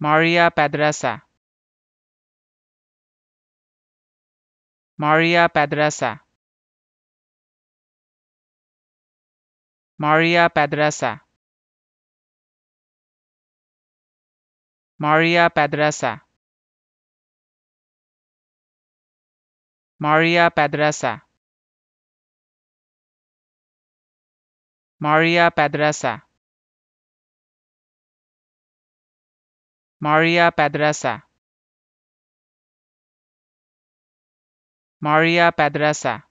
Maria Pedraza Maria Pedraza Maria Pedraza Maria Pedraza Maria Pedraza Maria Pedraza Maria Pedraza. Maria Pedraza.